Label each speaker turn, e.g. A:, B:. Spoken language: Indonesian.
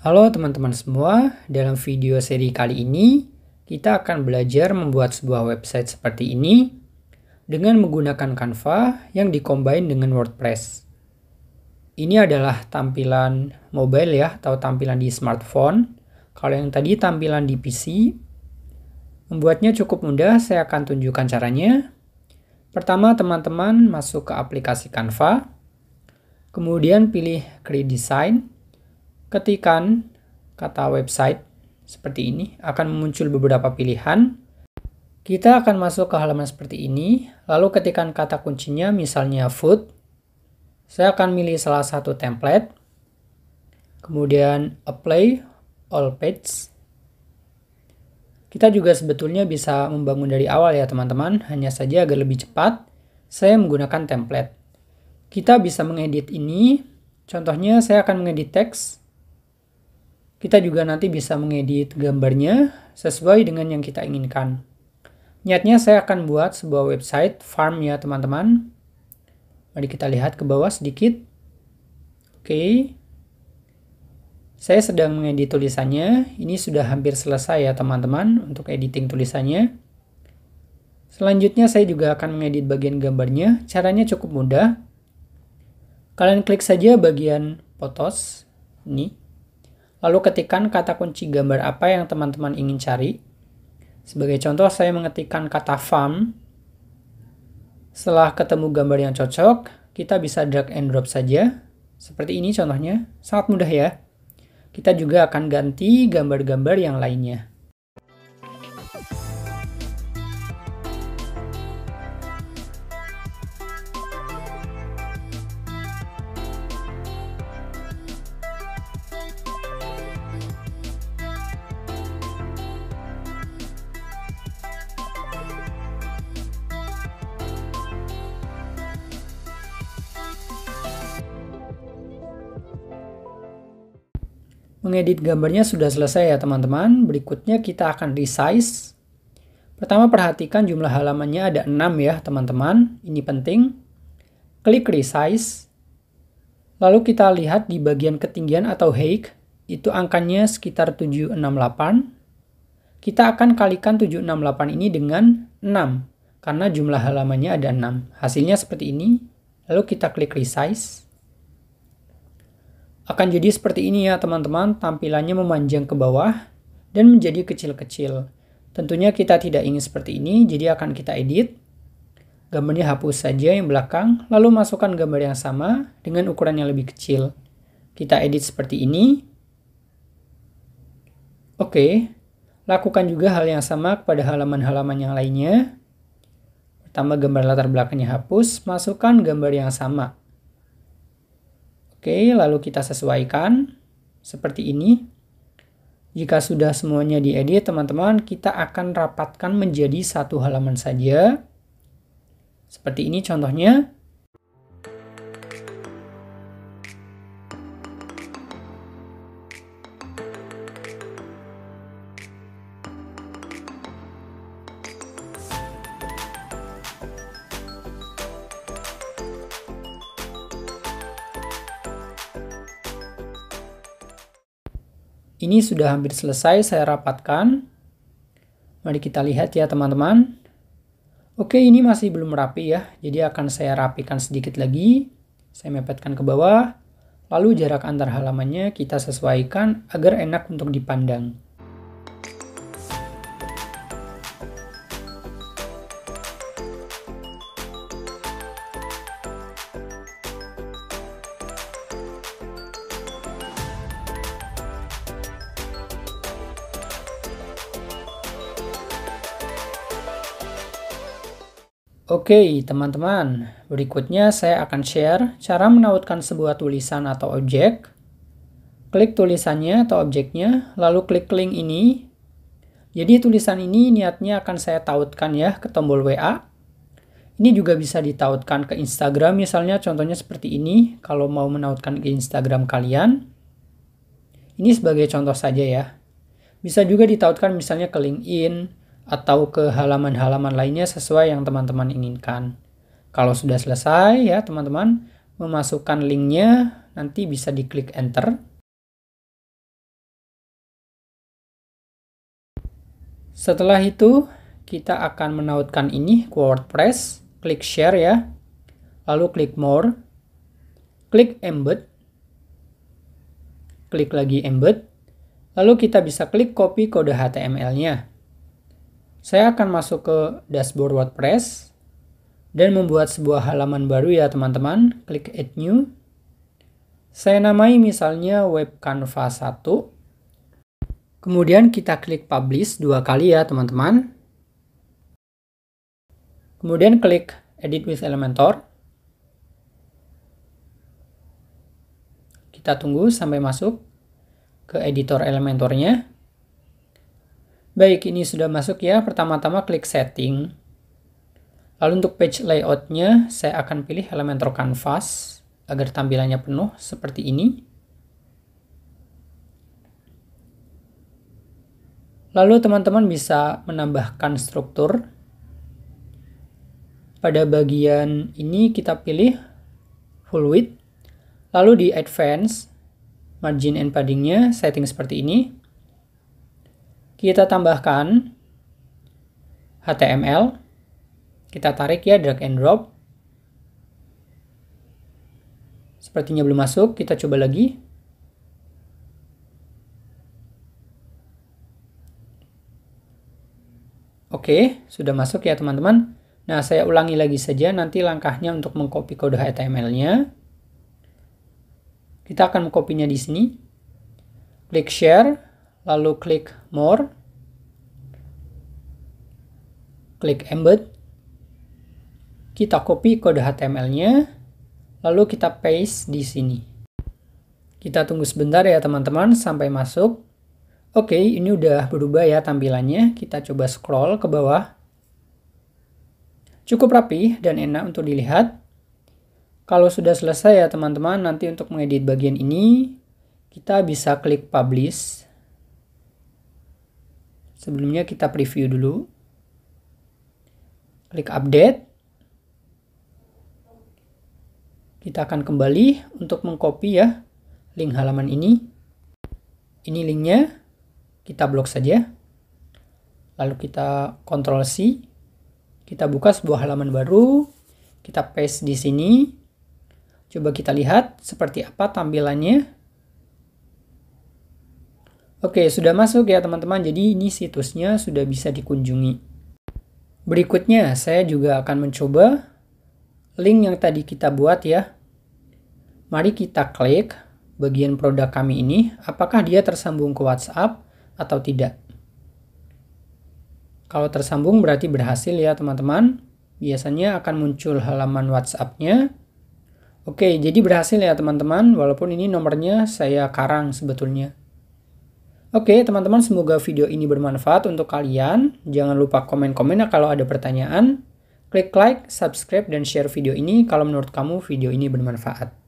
A: Halo teman-teman semua, dalam video seri kali ini kita akan belajar membuat sebuah website seperti ini dengan menggunakan Canva yang dikombin dengan WordPress. Ini adalah tampilan mobile ya, atau tampilan di smartphone. Kalau yang tadi tampilan di PC, membuatnya cukup mudah, saya akan tunjukkan caranya. Pertama, teman-teman masuk ke aplikasi Canva, kemudian pilih Create Design, Ketikan kata website seperti ini akan muncul beberapa pilihan. Kita akan masuk ke halaman seperti ini, lalu ketikan kata kuncinya misalnya food. Saya akan milih salah satu template. Kemudian apply all page. Kita juga sebetulnya bisa membangun dari awal ya teman-teman, hanya saja agar lebih cepat, saya menggunakan template. Kita bisa mengedit ini, contohnya saya akan mengedit teks, kita juga nanti bisa mengedit gambarnya sesuai dengan yang kita inginkan. Niatnya saya akan buat sebuah website farm ya teman-teman. Mari kita lihat ke bawah sedikit. Oke. Saya sedang mengedit tulisannya. Ini sudah hampir selesai ya teman-teman untuk editing tulisannya. Selanjutnya saya juga akan mengedit bagian gambarnya. Caranya cukup mudah. Kalian klik saja bagian potos ini Lalu ketikkan kata kunci gambar apa yang teman-teman ingin cari. Sebagai contoh, saya mengetikkan kata farm. Setelah ketemu gambar yang cocok, kita bisa drag and drop saja. Seperti ini contohnya, sangat mudah ya. Kita juga akan ganti gambar-gambar yang lainnya. Mengedit gambarnya sudah selesai ya teman-teman. Berikutnya kita akan resize. Pertama perhatikan jumlah halamannya ada 6 ya teman-teman. Ini penting. Klik resize. Lalu kita lihat di bagian ketinggian atau height. Itu angkanya sekitar 768. Kita akan kalikan 768 ini dengan 6. Karena jumlah halamannya ada 6. Hasilnya seperti ini. Lalu kita klik resize. Akan jadi seperti ini ya teman-teman, tampilannya memanjang ke bawah dan menjadi kecil-kecil. Tentunya kita tidak ingin seperti ini, jadi akan kita edit. Gambarnya hapus saja yang belakang, lalu masukkan gambar yang sama dengan ukuran yang lebih kecil. Kita edit seperti ini. Oke, lakukan juga hal yang sama kepada halaman-halaman yang lainnya. Pertama gambar latar belakangnya hapus, masukkan gambar yang sama. Oke, lalu kita sesuaikan seperti ini. Jika sudah semuanya diedit, teman-teman, kita akan rapatkan menjadi satu halaman saja. Seperti ini contohnya. Ini sudah hampir selesai saya rapatkan. Mari kita lihat ya teman-teman. Oke, ini masih belum rapi ya. Jadi akan saya rapikan sedikit lagi. Saya mepetkan ke bawah. Lalu jarak antar halamannya kita sesuaikan agar enak untuk dipandang. Oke, teman-teman, berikutnya saya akan share cara menautkan sebuah tulisan atau objek. Klik tulisannya atau objeknya, lalu klik link ini. Jadi tulisan ini niatnya akan saya tautkan ya ke tombol WA. Ini juga bisa ditautkan ke Instagram misalnya, contohnya seperti ini kalau mau menautkan ke Instagram kalian. Ini sebagai contoh saja ya. Bisa juga ditautkan misalnya ke LinkedIn, atau ke halaman-halaman lainnya sesuai yang teman-teman inginkan. Kalau sudah selesai ya teman-teman, memasukkan linknya nanti bisa diklik enter. Setelah itu, kita akan menautkan ini ke WordPress, klik share ya, lalu klik more, klik embed, klik lagi embed, lalu kita bisa klik copy kode HTML-nya. Saya akan masuk ke dashboard WordPress dan membuat sebuah halaman baru ya teman-teman. Klik Add New. Saya namai misalnya Web Canva 1. Kemudian kita klik Publish dua kali ya teman-teman. Kemudian klik Edit with Elementor. Kita tunggu sampai masuk ke editor Elementornya. Baik, ini sudah masuk ya. Pertama-tama klik setting. Lalu untuk page layoutnya, saya akan pilih Elementor Canvas agar tampilannya penuh seperti ini. Lalu teman-teman bisa menambahkan struktur. Pada bagian ini kita pilih full width. Lalu di advance, margin and paddingnya setting seperti ini. Kita tambahkan HTML. Kita tarik ya drag and drop. Sepertinya belum masuk, kita coba lagi. Oke, sudah masuk ya teman-teman. Nah, saya ulangi lagi saja nanti langkahnya untuk mengcopy kode HTML-nya. Kita akan mengkopinya di sini. Klik share, lalu klik more, klik embed, kita copy kode HTML-nya, lalu kita paste di sini. Kita tunggu sebentar ya teman-teman sampai masuk. Oke, ini udah berubah ya tampilannya. Kita coba scroll ke bawah. Cukup rapi dan enak untuk dilihat. Kalau sudah selesai ya teman-teman, nanti untuk mengedit bagian ini, kita bisa klik publish Sebelumnya kita preview dulu. Klik update. Kita akan kembali untuk mengcopy ya link halaman ini. Ini linknya. Kita blok saja. Lalu kita Ctrl C. Kita buka sebuah halaman baru. Kita paste di sini. Coba kita lihat seperti apa tampilannya. Oke, sudah masuk ya teman-teman. Jadi ini situsnya sudah bisa dikunjungi. Berikutnya, saya juga akan mencoba link yang tadi kita buat ya. Mari kita klik bagian produk kami ini, apakah dia tersambung ke WhatsApp atau tidak. Kalau tersambung berarti berhasil ya teman-teman. Biasanya akan muncul halaman WhatsApp-nya. Oke, jadi berhasil ya teman-teman, walaupun ini nomornya saya karang sebetulnya. Oke, teman-teman, semoga video ini bermanfaat untuk kalian. Jangan lupa komen-komen ya kalau ada pertanyaan. Klik like, subscribe, dan share video ini kalau menurut kamu video ini bermanfaat.